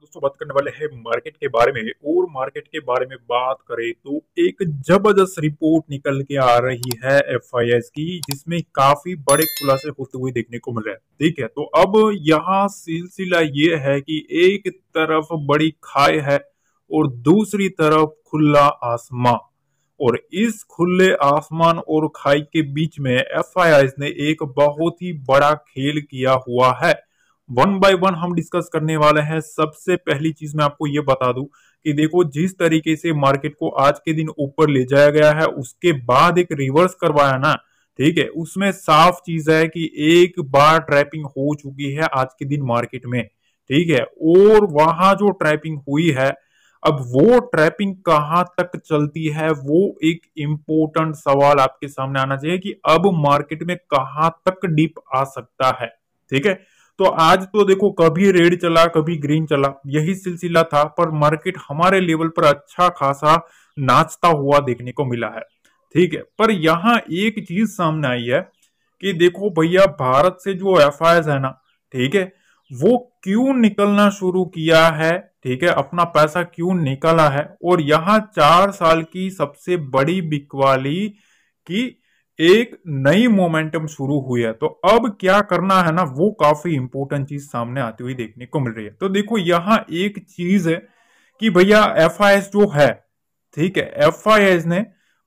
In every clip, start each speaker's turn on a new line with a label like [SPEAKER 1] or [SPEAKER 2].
[SPEAKER 1] दोस्तों बात करने वाले हैं मार्केट के बारे में और मार्केट के बारे में बात करें तो एक जबरदस्त रिपोर्ट निकल के आ रही है एफ की जिसमें काफी बड़े खुलासे होते हुए देखने को मिल रहे हैं ठीक है तो अब यहाँ सिलसिला ये है कि एक तरफ बड़ी खाई है और दूसरी तरफ खुला आसमान और इस खुले आसमान और खाई के बीच में एफ ने एक बहुत ही बड़ा खेल किया हुआ है वन बाय वन हम डिस्कस करने वाले हैं सबसे पहली चीज मैं आपको ये बता दूं कि देखो जिस तरीके से मार्केट को आज के दिन ऊपर ले जाया गया है उसके बाद एक रिवर्स करवाया ना ठीक है उसमें साफ चीज है कि एक बार ट्रैपिंग हो चुकी है आज के दिन मार्केट में ठीक है और वहां जो ट्रैपिंग हुई है अब वो ट्रैपिंग कहां तक चलती है वो एक इंपॉर्टेंट सवाल आपके सामने आना चाहिए कि अब मार्केट में कहां तक डीप आ सकता है ठीक है तो आज तो देखो कभी रेड चला कभी ग्रीन चला यही सिलसिला था पर मार्केट हमारे लेवल पर अच्छा खासा नाचता हुआ देखने को मिला है ठीक है पर यहाँ एक चीज सामने आई है कि देखो भैया भारत से जो एफ है ना ठीक है वो क्यों निकलना शुरू किया है ठीक है अपना पैसा क्यों निकला है और यहाँ चार साल की सबसे बड़ी बिकवाली की एक नई मोमेंटम शुरू हुई है तो अब क्या करना है ना वो काफी इंपॉर्टेंट चीज सामने आती हुई देखने को मिल रही है तो देखो यहां एक चीज है कि भैया एफ जो है ठीक है एफ ने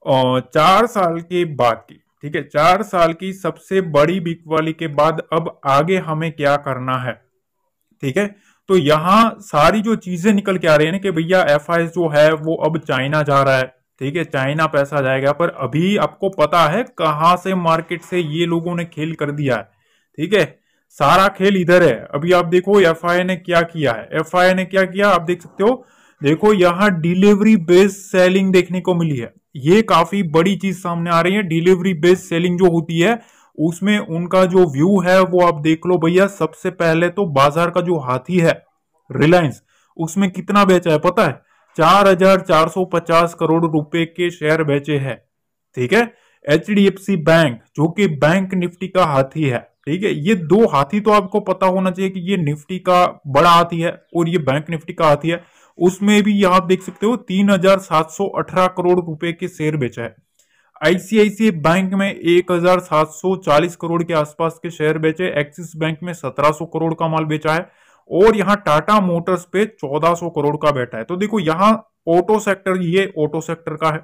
[SPEAKER 1] चार साल के बाद की ठीक है चार साल की सबसे बड़ी वाली के बाद अब आगे हमें क्या करना है ठीक है तो यहां सारी जो चीजें निकल के आ रही है ना कि भैया एफ जो है वो अब चाइना जा रहा है ठीक है चाइना पैसा जाएगा पर अभी आपको पता है कहाँ से मार्केट से ये लोगों ने खेल कर दिया है ठीक है सारा खेल इधर है अभी आप देखो एफ ने क्या किया है एफ ने क्या किया आप देख सकते हो देखो यहाँ डिलीवरी बेस्ड सेलिंग देखने को मिली है ये काफी बड़ी चीज सामने आ रही है डिलीवरी बेस्ड सेलिंग जो होती है उसमें उनका जो व्यू है वो आप देख लो भैया सबसे पहले तो बाजार का जो हाथी है रिलायंस उसमें कितना बेचा है पता है चार हजार चार सौ पचास करोड़ रुपए के शेयर बेचे हैं ठीक है H D F C bank जो कि बैंक निफ्टी का हाथी है ठीक है ये दो हाथी तो आपको पता होना चाहिए कि ये निफ्टी का बड़ा हाथी है और ये बैंक निफ्टी का हाथी है उसमें भी आप देख सकते हो तीन हजार सात सौ अठारह करोड़ रुपए के शेयर बेचा है आईसीआईसी बैंक में एक हजार सात सौ चालीस करोड़ के आसपास के शेयर बेचे एक्सिस बैंक में सत्रह करोड़ का माल बेचा है और यहाँ टाटा मोटर्स पे 1400 करोड़ का बैठा है तो देखो यहाँ ऑटो सेक्टर ये ऑटो सेक्टर का है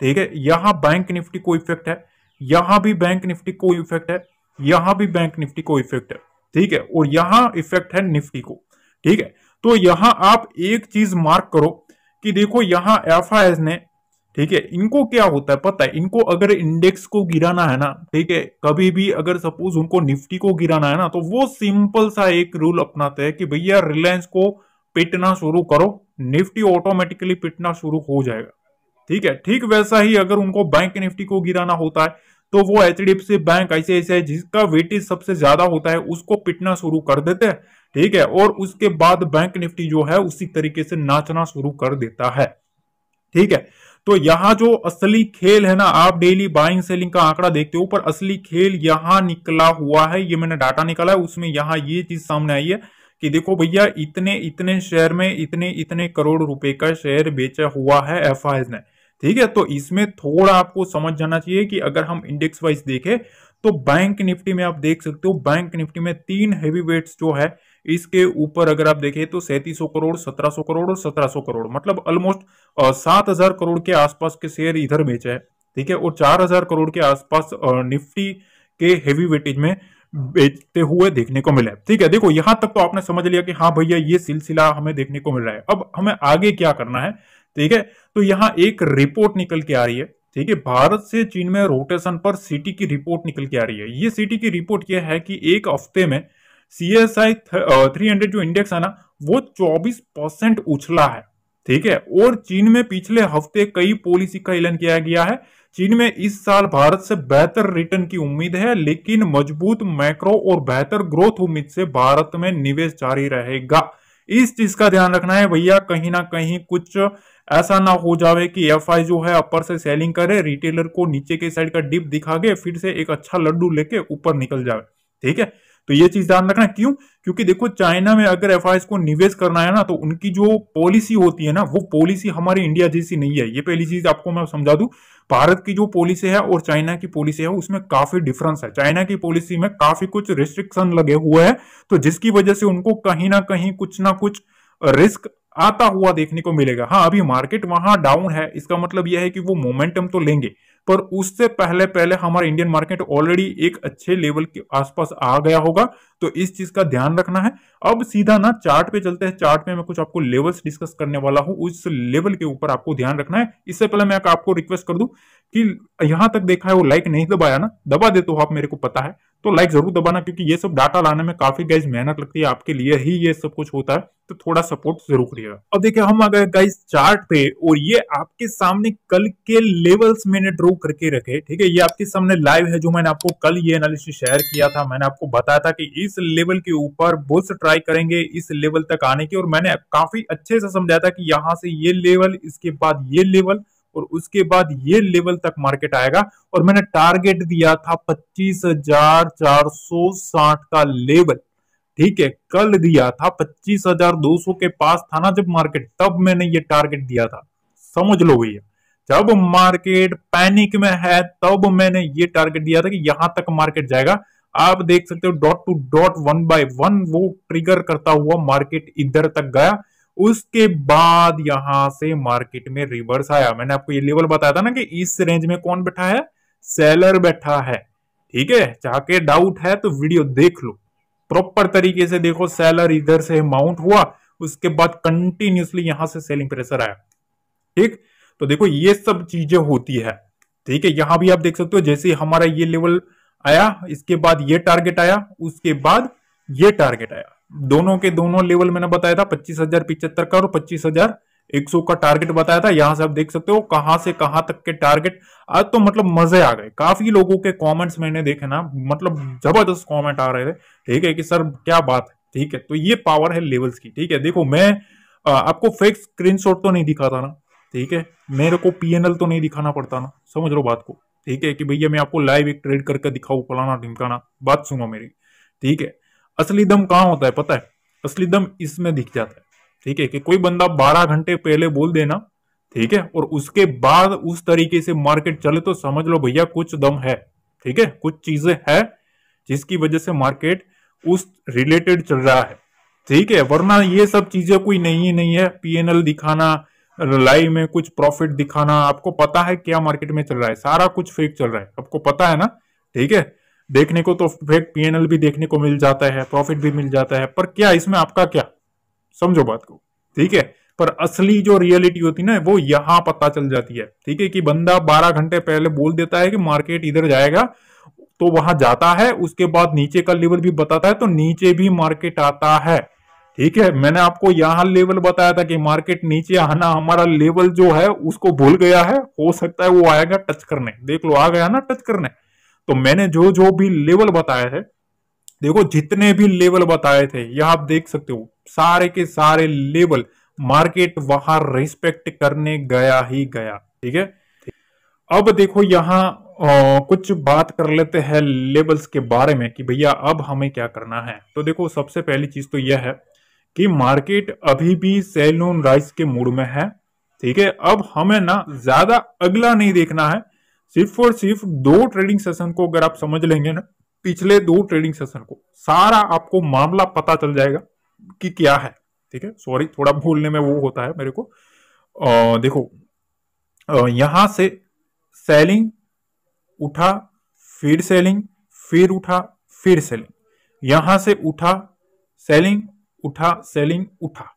[SPEAKER 1] ठीक है यहाँ बैंक निफ्टी को इफेक्ट है यहाँ भी बैंक निफ्टी को इफेक्ट है यहाँ भी बैंक निफ्टी को इफेक्ट है ठीक है और यहाँ इफेक्ट है निफ्टी को ठीक है तो यहाँ आप एक चीज मार्क करो कि देखो यहाँ एफ ने ठीक है इनको क्या होता है पता है इनको अगर इंडेक्स को गिराना है ना ठीक है कभी भी अगर सपोज उनको निफ्टी को गिराना है ना तो वो सिंपल सा एक रूल अपनाते हैं कि भैया रिलायंस को पिटना शुरू करो निफ्टी ऑटोमेटिकली पिटना शुरू हो जाएगा ठीक है ठीक वैसा ही अगर उनको बैंक निफ्टी को गिराना होता है तो वो H D F C bank ऐसे ऐसे है जिसका वेटेज सबसे ज्यादा होता है उसको पिटना शुरू कर देते हैं ठीक है और उसके बाद बैंक निफ्टी जो है उसी तरीके से नाचना शुरू कर देता है ठीक है तो यहाँ जो असली खेल है ना आप डेली बाइंग सेलिंग का आंकड़ा देखते हो पर असली खेल यहाँ निकला हुआ है ये मैंने डाटा निकाला है उसमें यहाँ ये चीज सामने आई है कि देखो भैया इतने इतने शेयर में इतने इतने करोड़ रुपए का शेयर बेचा हुआ है एफ ने ठीक है तो इसमें थोड़ा आपको समझ जाना चाहिए कि अगर हम इंडेक्स वाइज देखें तो बैंक निफ्टी में आप देख सकते हो बैंक निफ्टी में तीन हैवी वेट्स जो है इसके ऊपर अगर आप देखें तो सैंतीस करोड़ सत्रह करोड़ और सत्रह करोड़ मतलब ऑलमोस्ट सात हजार करोड़ के आसपास के शेयर इधर बेचे हैं ठीक है और चार हजार करोड़ के आसपास निफ्टी के हेवी वेटेज में बेचते हुए देखने को मिला है ठीक है देखो यहां तक तो आपने समझ लिया कि हाँ भैया ये सिलसिला हमें देखने को मिल रहा है अब हमें आगे क्या करना है ठीक है तो यहाँ एक रिपोर्ट निकल के आ रही है ठीक है भारत से चीन में रोटेशन पर सिटी की रिपोर्ट निकल के आ रही है ये सिटी की रिपोर्ट यह है कि एक हफ्ते में C S I three hundred जो इंडेक्स है ना वो चौबीस परसेंट उछला है ठीक है और चीन में पिछले हफ्ते कई पॉलिसी का ऐलान किया गया है चीन में इस साल भारत से बेहतर रिटर्न की उम्मीद है लेकिन मजबूत मैक्रो और बेहतर ग्रोथ उम्मीद से भारत में निवेश जारी रहेगा इस चीज का ध्यान रखना है भैया कहीं ना कहीं कुछ ऐसा ना हो जावे कि एफ जो है अपर से सेलिंग करे रिटेलर को नीचे के साइड का डिप दिखा के फिर से एक अच्छा लड्डू लेके ऊपर निकल जावे ठीक है तो ये चीज ध्यान रखना क्यों क्योंकि देखो चाइना में अगर एफ को निवेश करना है ना तो उनकी जो पॉलिसी होती है ना वो पॉलिसी हमारे इंडिया जैसी नहीं है ये पहली चीज आपको मैं समझा दू भारत की जो पॉलिसी है और चाइना की पॉलिसी है उसमें काफी डिफरेंस है चाइना की पॉलिसी में काफी कुछ रिस्ट्रिक्शन लगे हुए हैं तो जिसकी वजह से उनको कहीं ना कहीं कुछ ना कुछ रिस्क आता हुआ देखने को मिलेगा हाँ अभी मार्केट वहां डाउन है इसका मतलब यह है कि वो मोमेंटम तो लेंगे पर उससे पहले पहले हमारा इंडियन मार्केट ऑलरेडी एक अच्छे लेवल के आसपास आ गया होगा तो इस चीज का ध्यान रखना है अब सीधा ना चार्ट पे चलते हैं चार्ट में मैं कुछ आपको लेवल्स डिस्कस करने वाला हूं उस लेवल के ऊपर आपको ध्यान रखना है इससे पहले मैं आपको रिक्वेस्ट कर दू कि यहां तक देखा है वो लाइक नहीं दबाया ना दबा दे तो आप मेरे को पता है तो लाइक जरूर दबाना क्योंकि ये सब डाटा लाने में काफी गाइज मेहनत लगती है आपके लिए ही ये सब कुछ होता है तो थोड़ा सपोर्ट जरूर करिएगा अब देखिए हम आ गए गाइज चार्ट पे और ये आपके सामने कल के लेवल्स मैंने ड्रॉ करके रखे ठीक है ये आपके सामने लाइव है जो मैंने आपको कल ये एनालिसिस शेयर किया था मैंने आपको बताया था कि इस लेवल के ऊपर बुल्स ट्राई करेंगे इस लेवल तक आने की और मैंने काफी अच्छे से समझाया था कि यहाँ से ये लेवल इसके बाद ये लेवल और उसके बाद ये लेवल तक मार्केट आएगा और मैंने टारगेट दिया था पच्चीस हजार चार सौ साठ का लेवल ठीक है कल दिया था पच्चीस हजार दो सौ के पास था ना जब मार्केट तब मैंने ये टारगेट दिया था समझ लो भैया जब मार्केट पैनिक में है तब मैंने ये टारगेट दिया था कि यहां तक मार्केट जाएगा आप देख सकते हो dot two dot one by one वो ट्रिगर करता हुआ मार्केट इधर तक गया उसके बाद यहां से मार्केट में रिवर्स आया मैंने आपको ये लेवल बताया था ना कि इस रेंज में कौन बैठा है सेलर बैठा है ठीक है चाहे डाउट है तो वीडियो देख लो प्रॉपर तरीके से देखो सेलर इधर से माउंट हुआ उसके बाद कंटिन्यूसली यहां से सेलिंग प्रेशर आया ठीक तो देखो ये सब चीजें होती है ठीक है यहां भी आप देख सकते हो जैसे हमारा ये लेवल आया इसके बाद ये टारगेट आया उसके बाद ये टारगेट आया दोनों के दोनों लेवल मैंने बताया था पच्चीस हजार पिचहत्तर का और पच्चीस हजार एक सौ का टारगेट बताया था यहां से आप देख सकते हो कहां से कहां तक के टारगेट आज तो मतलब मजे आ गए काफी लोगों के कमेंट्स मैंने देखे ना मतलब जबरदस्त कमेंट आ रहे थे ठीक है कि सर क्या बात है ठीक है तो ये पावर है लेवल्स की ठीक है देखो मैं आपको फेक स्क्रीनशॉट तो नहीं दिखाता ना ठीक है मेरे को पीएनएल तो नहीं दिखाना पड़ता ना समझ लो बात को ठीक है कि भैया मैं आपको लाइव एक ट्रेड करके दिखाऊ फलाना ढिमकाना बात सुनो मेरी ठीक है असली दम कहाँ होता है पता है असली दम इसमें दिख जाता है ठीक है कि कोई बंदा बारह घंटे पहले बोल देना ठीक है और उसके बाद उस तरीके से मार्केट चले तो समझ लो भैया कुछ दम है ठीक है कुछ चीजें है जिसकी वजह से मार्केट उस रिलेटेड चल रहा है ठीक है वरना ये सब चीजें कोई नहीं नहीं है पीएनएल दिखाना लाइव में कुछ प्रॉफिट दिखाना आपको पता है क्या मार्केट में चल रहा है सारा कुछ फेक चल रहा है आपको पता है ना ठीक है देखने को तो फेक पीएनएल भी देखने को मिल जाता है प्रॉफिट भी मिल जाता है पर क्या इसमें आपका क्या समझो बात को ठीक है पर असली जो रियलिटी होती है ना वो यहां पता चल जाती है ठीक है कि बंदा बारह घंटे पहले बोल देता है कि मार्केट इधर जाएगा तो वहां जाता है उसके बाद नीचे का लेवल भी बताता है तो नीचे भी मार्केट आता है ठीक है मैंने आपको यहाँ लेवल बताया था कि मार्केट नीचे आना हमारा लेवल जो है उसको भूल गया है हो सकता है वो आएगा टच करने देख लो आ गया ना टच करने तो मैंने जो जो भी लेवल बताया है देखो जितने भी लेवल बताए थे यह आप देख सकते हो सारे के सारे लेवल मार्केट वहां रिस्पेक्ट करने गया ही गया ठीक है अब देखो आ, कुछ बात कर लेते हैं लेवल्स के बारे में कि भैया अब हमें क्या करना है तो देखो सबसे पहली चीज तो यह है कि मार्केट अभी भी सेलून राइस के मूड में है ठीक है अब हमें ना ज्यादा अगला नहीं देखना है सिर्फ और सिर्फ दो ट्रेडिंग सेशन को अगर आप समझ लेंगे ना पिछले दो ट्रेडिंग सेशन को सारा आपको मामला पता चल जाएगा कि क्या है ठीक है सॉरी थोड़ा भूलने में वो होता है मेरे को आ, देखो आ, यहां से सेलिंग उठा फिर सेलिंग फिर उठा फिर सेलिंग यहां से उठा सेलिंग उठा सेलिंग उठा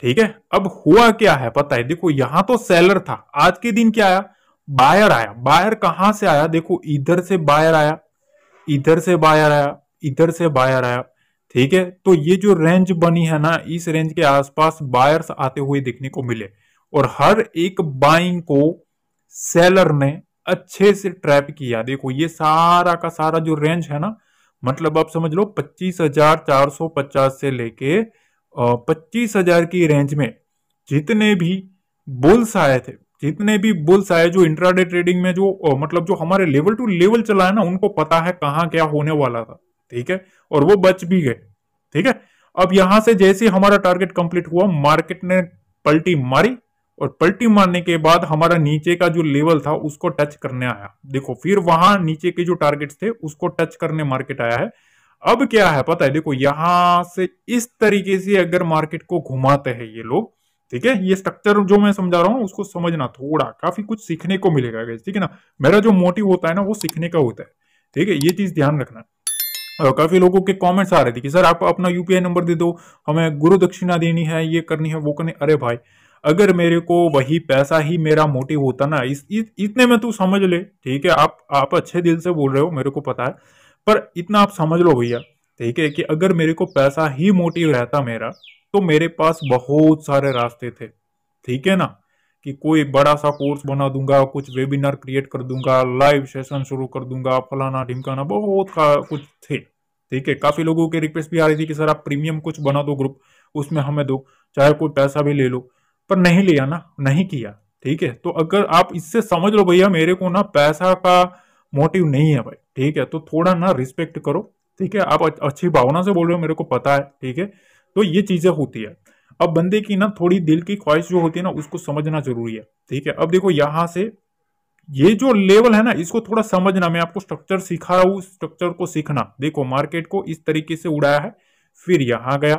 [SPEAKER 1] ठीक है अब हुआ क्या है पता है देखो यहां तो सेलर था आज के दिन क्या आया बायर आया बायर कहाँ से आया देखो इधर से बायर आया इधर से बायर आया इधर से बायर आया ठीक है तो ये जो रेंज बनी है ना इस रेंज के आसपास बायर्स आते हुए देखने को मिले और हर एक बाइंग को सेलर ने अच्छे से ट्रैप किया देखो ये सारा का सारा जो रेंज है ना मतलब आप समझ लो 25,450 से लेके पच्चीस हजार की रेंज में जितने भी बुल्स आए थे जितने भी बुल्स आए जो इंट्राडे ट्रेडिंग में जो मतलब जो हमारे लेवल टू लेवल चला है ना उनको पता है कहाँ क्या होने वाला था ठीक है और वो बच भी गए ठीक है अब यहां से जैसे हमारा टारगेट कंप्लीट हुआ मार्केट ने पलटी मारी और पलटी मारने के बाद हमारा नीचे का जो लेवल था उसको टच करने आया देखो फिर वहां नीचे के जो टारगेट्स थे उसको टच करने मार्केट आया है अब क्या है पता है देखो यहां से इस तरीके से अगर मार्केट को घुमाते हैं ये लोग ठीक है ये स्ट्रक्चर जो मैं समझा रहा हूँ उसको समझना थोड़ा काफी कुछ सीखने को मिलेगा ठीक है ना मेरा जो मोटिव होता है ना वो सीखने का होता है ठीक है ये चीज ध्यान रखना काफी लोगों के कमेंट्स आ रहे थे कि सर आप अपना यूपीआई नंबर दे दो हमें गुरु दक्षिणा देनी है ये करनी है वो करनी अरे भाई अगर मेरे को वही पैसा ही मेरा मोटिव होता ना इस, इस इतने में तू समझ ले ठीक है आप आप अच्छे दिल से बोल रहे हो मेरे को पता है पर इतना आप समझ लो भैया ठीक है कि अगर मेरे को पैसा ही मोटिव रहता मेरा तो मेरे पास बहुत सारे रास्ते थे ठीक है ना कि कोई बड़ा सा कोर्स बना दूंगा कुछ वेबिनार क्रिएट कर दूंगा लाइव सेशन शुरू कर दूंगा फलाना ढिमकाना बहुत कुछ थे ठीक है काफी लोगों की रिक्वेस्ट भी आ रही थी कि सर आप प्रीमियम कुछ बना दो ग्रुप उसमें हमें दो चाहे कोई पैसा भी ले लो पर नहीं लिया ना नहीं किया ठीक है तो अगर आप इससे समझ लो भैया मेरे को ना पैसा का मोटिव नहीं है भाई ठीक है तो थोड़ा ना रिस्पेक्ट करो ठीक है आप अच्छी भावना से बोल रहे हो मेरे को पता है ठीक है तो ये चीजें होती है अब बंदे की ना थोड़ी दिल की ख्वाहिश जो होती है ना उसको समझना जरूरी है ठीक है अब देखो यहाँ से ये जो लेवल है ना इसको थोड़ा समझना मैं आपको स्ट्रक्चर सिखा रहा हूँ स्ट्रक्चर को सीखना देखो मार्केट को इस तरीके से उड़ाया है फिर यहाँ गया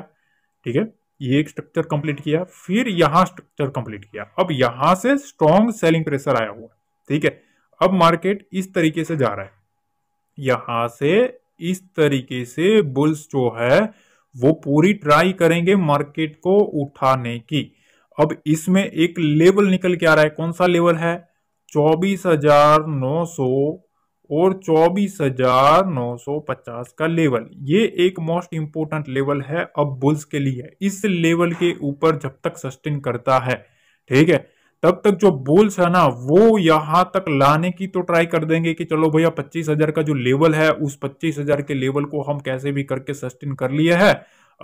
[SPEAKER 1] ठीक है ये एक स्ट्रक्चर कंप्लीट किया फिर यहाँ स्ट्रक्चर कंप्लीट किया अब यहाँ से स्ट्रॉन्ग सेलिंग प्रेशर आया हुआ ठीक है अब मार्केट इस तरीके से जा रहा है यहां से इस तरीके से बुल्स जो है वो पूरी ट्राई करेंगे मार्केट को उठाने की अब इसमें एक लेवल निकल के आ रहा है कौन सा लेवल है चौबीस हजार नौ और चौबीस हजार नौ सौ पचास का लेवल ये एक मोस्ट इंपोर्टेंट लेवल है अब बुल्स के लिए इस लेवल के ऊपर जब तक सस्टेन करता है ठीक है तब तक जो बोल्स है ना वो यहाँ तक लाने की तो ट्राई कर देंगे कि चलो भैया पच्चीस हजार का जो लेवल है उस पच्चीस हजार के लेवल को हम कैसे भी करके सस्टेन कर लिए है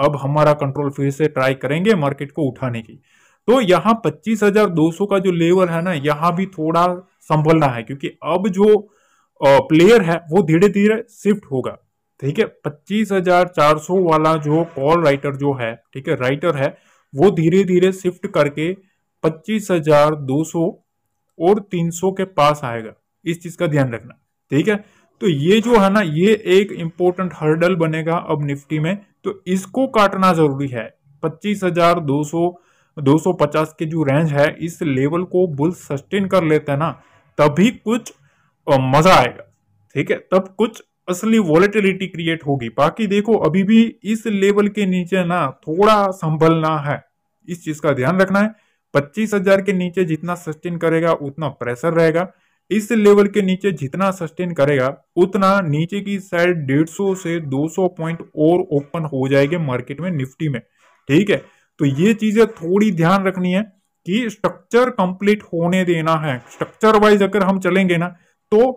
[SPEAKER 1] अब हमारा कंट्रोल फिर से ट्राई करेंगे मार्केट को उठाने की तो यहाँ सौ का जो लेवल है ना यहाँ भी थोड़ा संभलना है क्योंकि अब जो प्लेयर है वो धीरे धीरे शिफ्ट होगा ठीक है पच्चीस हजार चार सौ वाला जो कॉल राइटर जो है ठीक है राइटर है वो धीरे धीरे शिफ्ट करके पच्चीस हजार दो सौ और तीन सौ के पास आएगा इस चीज का ध्यान रखना ठीक है तो ये जो है ना ये एक इंपॉर्टेंट हर्डल बनेगा अब निफ्टी में तो इसको काटना जरूरी है पच्चीस हजार दो सौ दो सौ पचास के जो रेंज है इस लेवल को बुल सस्टेन कर लेते हैं ना तभी कुछ मजा आएगा ठीक है तब कुछ असली वॉलेटिलिटी क्रिएट होगी बाकी देखो अभी भी इस लेवल के नीचे ना थोड़ा संभलना है इस चीज का ध्यान रखना है पच्चीस हजार के नीचे जितना सस्टेन करेगा उतना प्रेशर रहेगा इस लेवल के नीचे जितना सस्टेन करेगा उतना नीचे की साइड डेढ़ सौ से 200 पॉइंट और ओपन हो जाएंगे मार्केट में निफ्टी में ठीक है तो ये चीजें थोड़ी ध्यान रखनी है कि स्ट्रक्चर कंप्लीट होने देना है स्ट्रक्चर वाइज अगर हम चलेंगे ना तो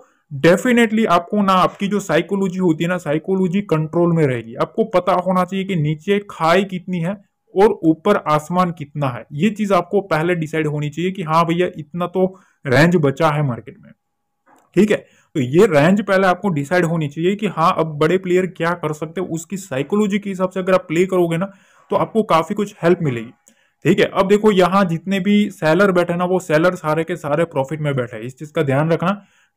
[SPEAKER 1] डेफिनेटली आपको ना आपकी जो साइकोलॉजी होती है ना साइकोलॉजी कंट्रोल में रहेगी आपको पता होना चाहिए कि नीचे खाई कितनी है और ऊपर आसमान कितना है ये चीज आपको पहले डिसाइड होनी चाहिए कि हाँ भैया इतना तो रेंज बचा है मार्केट में ठीक है तो ये रेंज पहले आपको डिसाइड होनी चाहिए कि हाँ अब बड़े प्लेयर क्या कर सकते हैं उसकी साइकोलॉजी के हिसाब से अगर आप प्ले करोगे ना तो आपको काफी कुछ हेल्प मिलेगी ठीक है अब देखो यहाँ जितने भी सेलर बैठे ना वो सेलर सारे के सारे प्रॉफिट में बैठे इस चीज का ध्यान रखना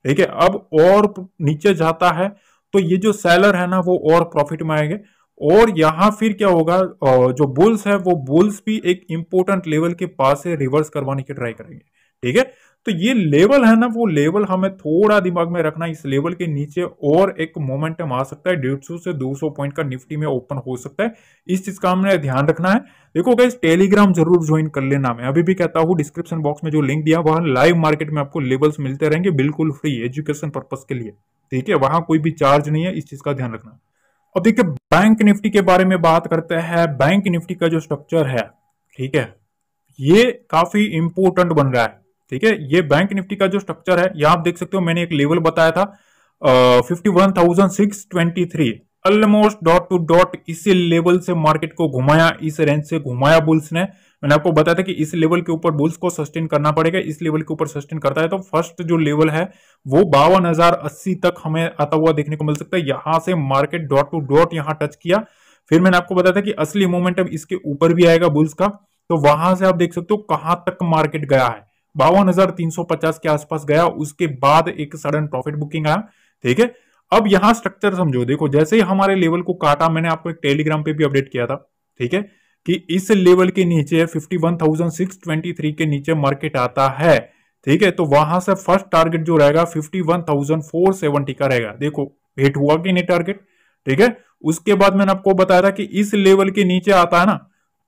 [SPEAKER 1] ठीक है अब और नीचे जाता है तो ये जो सेलर है ना वो और प्रॉफिट में आएंगे और यहाँ फिर क्या होगा जो बुल्स है वो बुल्स भी एक इंपॉर्टेंट लेवल के पास से रिवर्स करवाने की ट्राई करेंगे ठीक है तो ये लेवल है ना वो लेवल हमें थोड़ा दिमाग में रखना इस लेवल के नीचे और एक मोमेंटम आ सकता है डेढ़ सौ से दो सौ पॉइंट का निफ्टी में ओपन हो सकता है इस चीज का हमने ध्यान रखना है देखो गाइस टेलीग्राम जरूर ज्वाइन कर लेना मैं अभी भी कहता हूं डिस्क्रिप्शन बॉक्स में जो लिंक दिया वहां लाइव मार्केट में आपको लेवल्स मिलते रहेंगे बिल्कुल फ्री एजुकेशन पर्पज के लिए ठीक है वहां कोई भी चार्ज नहीं है इस चीज का ध्यान रखना अब देखिए बैंक निफ्टी के बारे में बात करते हैं बैंक निफ्टी का जो स्ट्रक्चर है ठीक है ये काफी इंपोर्टेंट बन रहा है ठीक है ये बैंक निफ्टी का जो स्ट्रक्चर है यहां आप देख सकते हो मैंने एक लेवल बताया था fifty one thousand six twenty three almost dot two dot इसी लेवल से मार्केट को घुमाया इस रेंज से घुमाया बुल्स ने मैंने आपको बताया था कि इस लेवल के ऊपर बुल्स को सस्टेन करना पड़ेगा इस लेवल के ऊपर सस्टेन करता है तो फर्स्ट जो लेवल है वो बावन तक हमें आता हुआ देखने को मिल सकता है यहां से मार्केट डॉट टू डॉट यहाँ टच किया फिर मैंने आपको बताया था कि असली मोमेंटम इसके ऊपर भी आएगा बुल्स का तो वहां से आप देख सकते हो कहां तक मार्केट गया है बावन के आसपास गया उसके बाद एक सडन प्रॉफिट बुकिंग आया ठीक है अब यहां स्ट्रक्चर समझो देखो जैसे ही हमारे लेवल को काटा मैंने आपको एक टेलीग्राम पे भी अपडेट किया था ठीक है कि इस लेवल के नीचे 51,623 के नीचे मार्केट आता है ठीक है तो वहां से फर्स्ट टारगेट जो रहेगा 51,470 का रहेगा देखो हिट हुआ कि नहीं टारगेट ठीक है उसके बाद मैंने आपको बताया था कि इस लेवल के नीचे आता है ना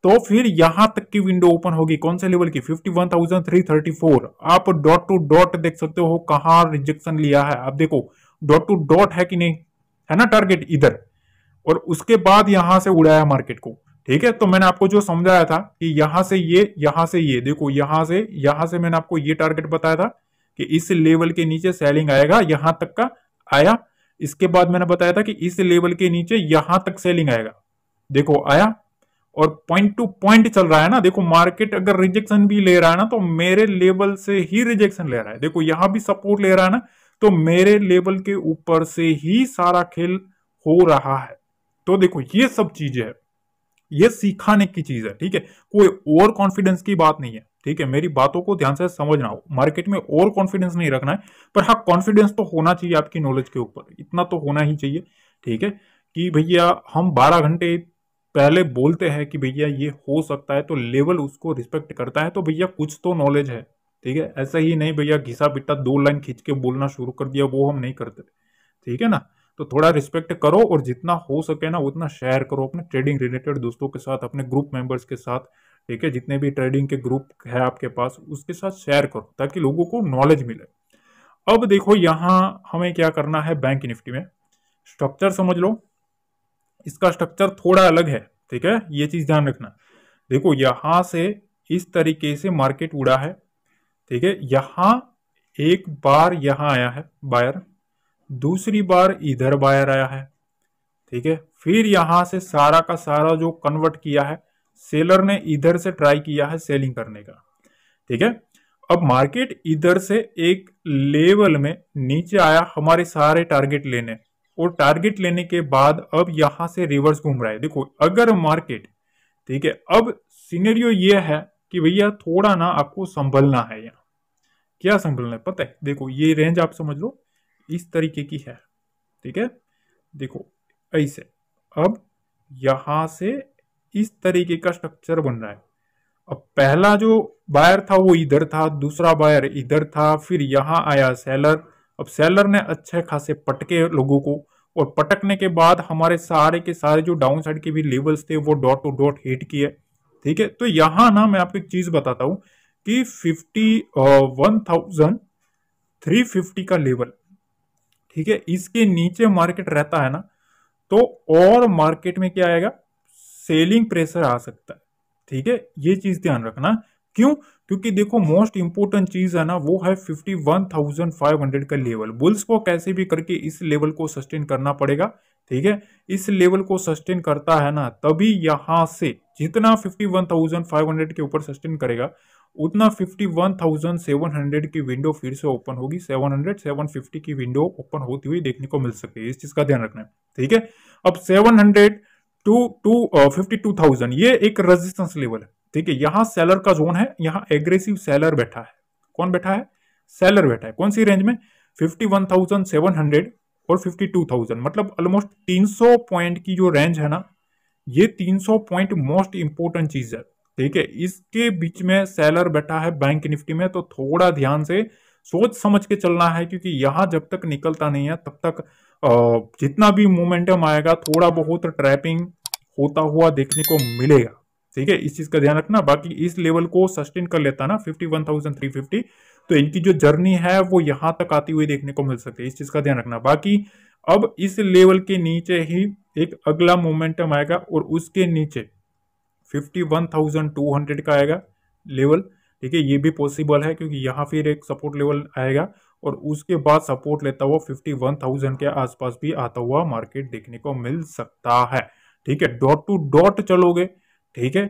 [SPEAKER 1] तो फिर यहां तक की विंडो ओपन होगी कौन से लेवल की 51,334 आप डॉट टू डॉट देख सकते हो कहा रिजेक्शन लिया है आप देखो डॉट टू डॉट है कि नहीं है ना टारगेट इधर और उसके बाद यहां से उड़ाया मार्केट को ठीक है तो मैंने आपको जो समझाया था कि यहां से ये यहां से ये देखो यहां से यहां से मैंने आपको ये टारगेट बताया था कि इस लेवल के नीचे सेलिंग आएगा यहां तक का आया इसके बाद मैंने बताया था कि इस लेवल के नीचे यहां तक सेलिंग आएगा देखो आया और पॉइंट टू पॉइंट चल रहा है ना देखो मार्केट अगर रिजेक्शन भी ले रहा है ना तो मेरे लेवल से ही रिजेक्शन ले रहा है देखो यहां भी सपोर्ट ले रहा है ना तो मेरे लेवल के ऊपर से ही सारा खेल हो रहा है तो देखो ये सब चीजें है ये सिखाने की चीज है ठीक है कोई ओवर कॉन्फिडेंस की बात नहीं है ठीक है मेरी बातों को ध्यान से समझना हो मार्केट में ओवर कॉन्फिडेंस नहीं रखना है पर हाँ कॉन्फिडेंस तो होना चाहिए आपकी नॉलेज के ऊपर इतना तो होना ही चाहिए ठीक है कि भैया हम 12 घंटे पहले बोलते हैं कि भैया ये हो सकता है तो लेवल उसको रिस्पेक्ट करता है तो भैया कुछ तो नॉलेज है ठीक है ऐसा ही नहीं भैया घिसा बिट्टा दो लाइन खींच के बोलना शुरू कर दिया वो हम नहीं करते ठीक है ना तो थोड़ा रिस्पेक्ट करो और जितना हो सके ना उतना शेयर करो अपने ट्रेडिंग रिलेटेड दोस्तों के साथ अपने ग्रुप मेंबर्स के साथ ठीक है जितने भी ट्रेडिंग के ग्रुप है आपके पास उसके साथ शेयर करो ताकि लोगों को नॉलेज मिले अब देखो यहाँ हमें क्या करना है बैंक निफ्टी में स्ट्रक्चर समझ लो इसका स्ट्रक्चर थोड़ा अलग है ठीक है ये चीज़ ध्यान रखना देखो यहां से इस तरीके से मार्केट उड़ा है ठीक है यहां एक बार यहां आया है बायर दूसरी बार इधर बायर आया है ठीक है फिर यहां से सारा का सारा जो कन्वर्ट किया है सेलर ने इधर से ट्राई किया है सेलिंग करने का ठीक है अब मार्केट इधर से एक लेवल में नीचे आया हमारे सारे टारगेट लेने और टारगेट लेने के बाद अब यहां से रिवर्स घूम रहा है देखो अगर मार्केट ठीक है अब सीनेरियो यह है कि भैया थोड़ा ना आपको संभलना है यहाँ क्या संभलना है पता है देखो ये रेंज आप समझ लो इस तरीके की है ठीक है देखो ऐसे अब यहां से इस तरीके का स्ट्रक्चर बन रहा है अब पहला जो बायर था वो इधर था दूसरा बायर इधर था फिर यहाँ आया सेलर अब सेलर ने अच्छे खासे पटके लोगों को और पटकने के बाद हमारे सारे के सारे जो डाउन साइड के भी लेवल्स थे वो डॉट टू डॉट हिट किए ठीक है तो यहाँ ना मैं आपको एक चीज बताता हूँ कि fifty one thousand three fifty का लेवल ठीक है इसके नीचे मार्केट रहता है ना तो और मार्केट में क्या आएगा सेलिंग प्रेशर आ सकता है ठीक है ये चीज ध्यान रखना क्यों क्योंकि देखो मोस्ट इंपोर्टेंट चीज है ना वो है 51,500 का लेवल बुल्स को कैसे भी करके इस लेवल को सस्टेन करना पड़ेगा ठीक है इस लेवल को सस्टेन करता है ना तभी यहां से जितना 51,500 के ऊपर सस्टेन करेगा उतना 51,700 की विंडो फिर से ओपन होगी 700 750 की विंडो ओपन होती हुई देखने को मिल सकती है इस चीज का ध्यान रखना है ठीक है अब 700 टू टू फिफ्टी टू ये एक रेजिस्टेंस लेवल है ठीक है यहाँ सेलर का जोन है यहाँ एग्रेसिव सेलर बैठा है कौन बैठा है सेलर बैठा है कौन सी रेंज में फिफ्टी और फिफ्टी मतलब ऑलमोस्ट तीन पॉइंट की जो रेंज है ना ये 300 पॉइंट मोस्ट इंपोर्टेंट चीज है ठीक है इसके बीच में सेलर बैठा है बैंक निफ्टी में तो थोड़ा ध्यान से सोच समझ के चलना है क्योंकि यहां जब तक निकलता नहीं है तब तक जितना भी मोमेंटम आएगा थोड़ा बहुत ट्रैपिंग होता हुआ देखने को मिलेगा ठीक है इस चीज का ध्यान रखना बाकी इस लेवल को सस्टेन कर लेता ना fifty one thousand three fifty तो इनकी जो जर्नी है वो यहां तक आती हुई देखने को मिल सकती है इस चीज का ध्यान रखना बाकी अब इस लेवल के नीचे ही एक अगला मोमेंटम आएगा और उसके नीचे fifty one thousand two hundred का आएगा लेवल ठीक है ये भी पॉसिबल है क्योंकि यहाँ फिर एक सपोर्ट लेवल आएगा और उसके बाद सपोर्ट लेता हुआ फिफ्टी वन थाउजेंड के आसपास भी आता हुआ मार्केट देखने को मिल सकता है ठीक है डॉट टू डॉट चलोगे ठीक है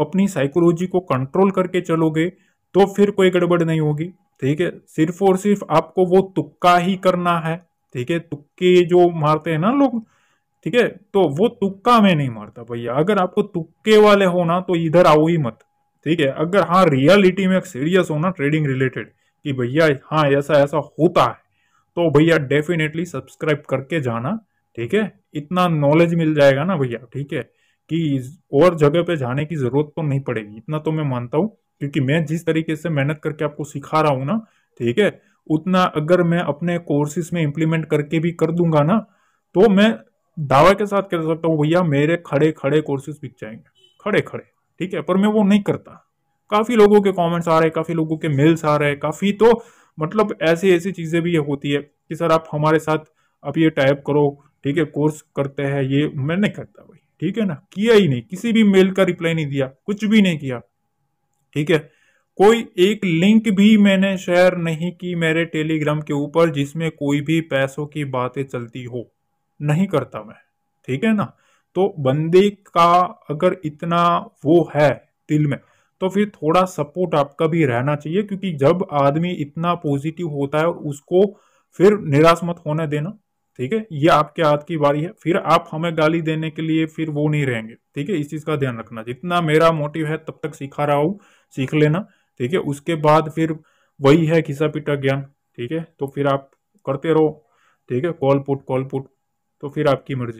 [SPEAKER 1] अपनी साइकोलॉजी को कंट्रोल करके चलोगे तो फिर कोई गड़बड़ नहीं होगी ठीक है सिर्फ और सिर्फ आपको वो तुक्का ही करना है ठीक है तुक्के जो मारते हैं ना लोग ठीक है तो वो तुक्का में नहीं मारता भैया अगर आपको तुक्के वाले हो ना तो इधर आओ ही मत ठीक है अगर हाँ रियलिटी में सीरियस हो ना ट्रेडिंग रिलेटेड कि भैया हाँ ऐसा ऐसा होता है तो भैया डेफिनेटली सब्सक्राइब करके जाना ठीक है इतना नॉलेज मिल जाएगा ना भैया ठीक है कि और जगह पे जाने की जरूरत तो नहीं पड़ेगी इतना तो मैं मानता हूँ क्योंकि मैं जिस तरीके से मेहनत करके आपको सिखा रहा हूँ ना ठीक है उतना अगर मैं अपने कोर्सेज में इम्प्लीमेंट करके भी कर दूंगा ना तो मैं दावा के साथ कह सकता हूँ भैया मेरे खड़े खड़े कोर्सेज बिक जाएंगे खड़े खड़े ठीक है पर मैं वो नहीं करता काफ़ी लोगों के कमेंट्स आ रहे हैं काफ़ी लोगों के मेल्स आ रहे हैं काफ़ी तो मतलब ऐसी ऐसी चीज़ें भी होती है कि सर आप हमारे साथ आप ये टाइप करो ठीक है कोर्स करते हैं ये मैं नहीं करता भाई ठीक है ना किया ही नहीं किसी भी मेल का रिप्लाई नहीं दिया कुछ भी नहीं किया ठीक है कोई एक लिंक भी मैंने शेयर नहीं की मेरे टेलीग्राम के ऊपर जिसमें कोई भी पैसों की बातें चलती हो नहीं करता मैं ठीक है ना तो बंदे का अगर इतना वो है दिल में तो फिर थोड़ा सपोर्ट आपका भी रहना चाहिए क्योंकि जब आदमी इतना पॉजिटिव होता है और उसको फिर निराश मत होने देना ठीक है ये आपके हाथ की बारी है फिर आप हमें गाली देने के लिए फिर वो नहीं रहेंगे ठीक है इस चीज़ का ध्यान रखना जितना मेरा मोटिव है तब तक सिखा रहा हूँ सीख लेना ठीक है उसके बाद फिर वही है खिसा पिटा ज्ञान ठीक है तो फिर आप करते रहो ठीक है कॉल पुट कॉल पुट तो फिर आपकी मर्जी